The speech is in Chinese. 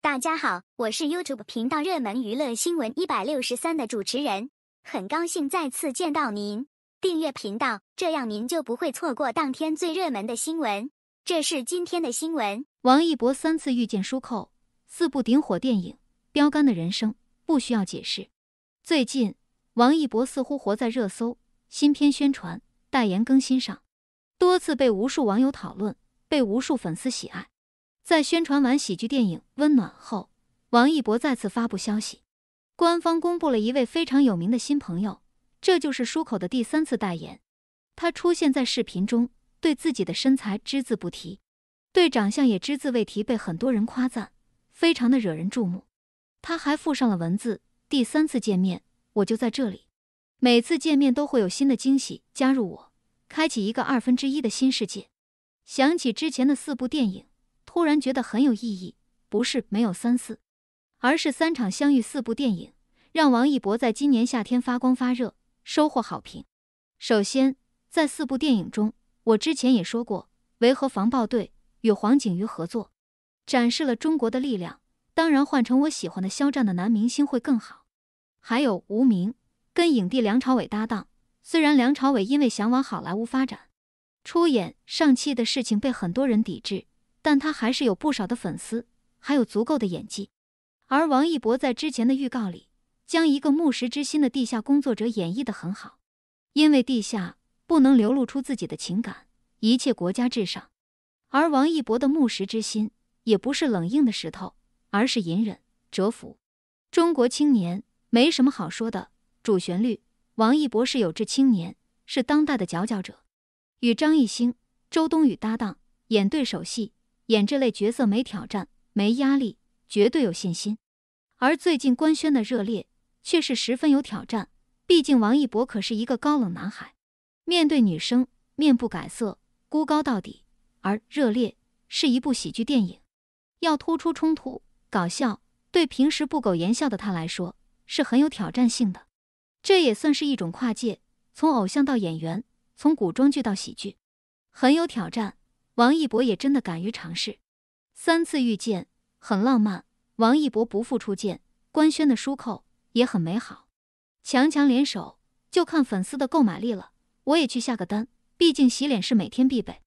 大家好，我是 YouTube 频道热门娱乐新闻一百六十三的主持人，很高兴再次见到您。订阅频道，这样您就不会错过当天最热门的新闻。这是今天的新闻：王一博三次遇见舒寇，四部顶火电影，标杆的人生不需要解释。最近，王一博似乎活在热搜、新片宣传、代言更新上，多次被无数网友讨论，被无数粉丝喜爱。在宣传完喜剧电影《温暖》后，王一博再次发布消息，官方公布了一位非常有名的新朋友，这就是舒口的第三次代言。他出现在视频中，对自己的身材只字不提，对长相也只字未提，被很多人夸赞，非常的惹人注目。他还附上了文字：“第三次见面，我就在这里，每次见面都会有新的惊喜加入我，开启一个二分之一的新世界。”想起之前的四部电影。突然觉得很有意义，不是没有三四，而是三场相遇四部电影，让王一博在今年夏天发光发热，收获好评。首先，在四部电影中，我之前也说过，《维和防暴队》与黄景瑜合作，展示了中国的力量。当然，换成我喜欢的肖战的男明星会更好。还有《无名》，跟影帝梁朝伟搭档。虽然梁朝伟因为想往好莱坞发展，出演上期的事情被很多人抵制。但他还是有不少的粉丝，还有足够的演技。而王一博在之前的预告里，将一个木石之心的地下工作者演绎的很好，因为地下不能流露出自己的情感，一切国家至上。而王一博的木石之心也不是冷硬的石头，而是隐忍、折服。中国青年没什么好说的，主旋律，王一博是有志青年，是当代的佼佼者。与张艺兴、周冬雨搭档演对手戏。演这类角色没挑战，没压力，绝对有信心。而最近官宣的热烈却是十分有挑战，毕竟王一博可是一个高冷男孩，面对女生面不改色，孤高到底。而热烈是一部喜剧电影，要突出冲突、搞笑，对平时不苟言笑的他来说是很有挑战性的。这也算是一种跨界，从偶像到演员，从古装剧到喜剧，很有挑战。王一博也真的敢于尝试，三次遇见很浪漫，王一博不负初见，官宣的书扣也很美好，强强联手就看粉丝的购买力了，我也去下个单，毕竟洗脸是每天必备。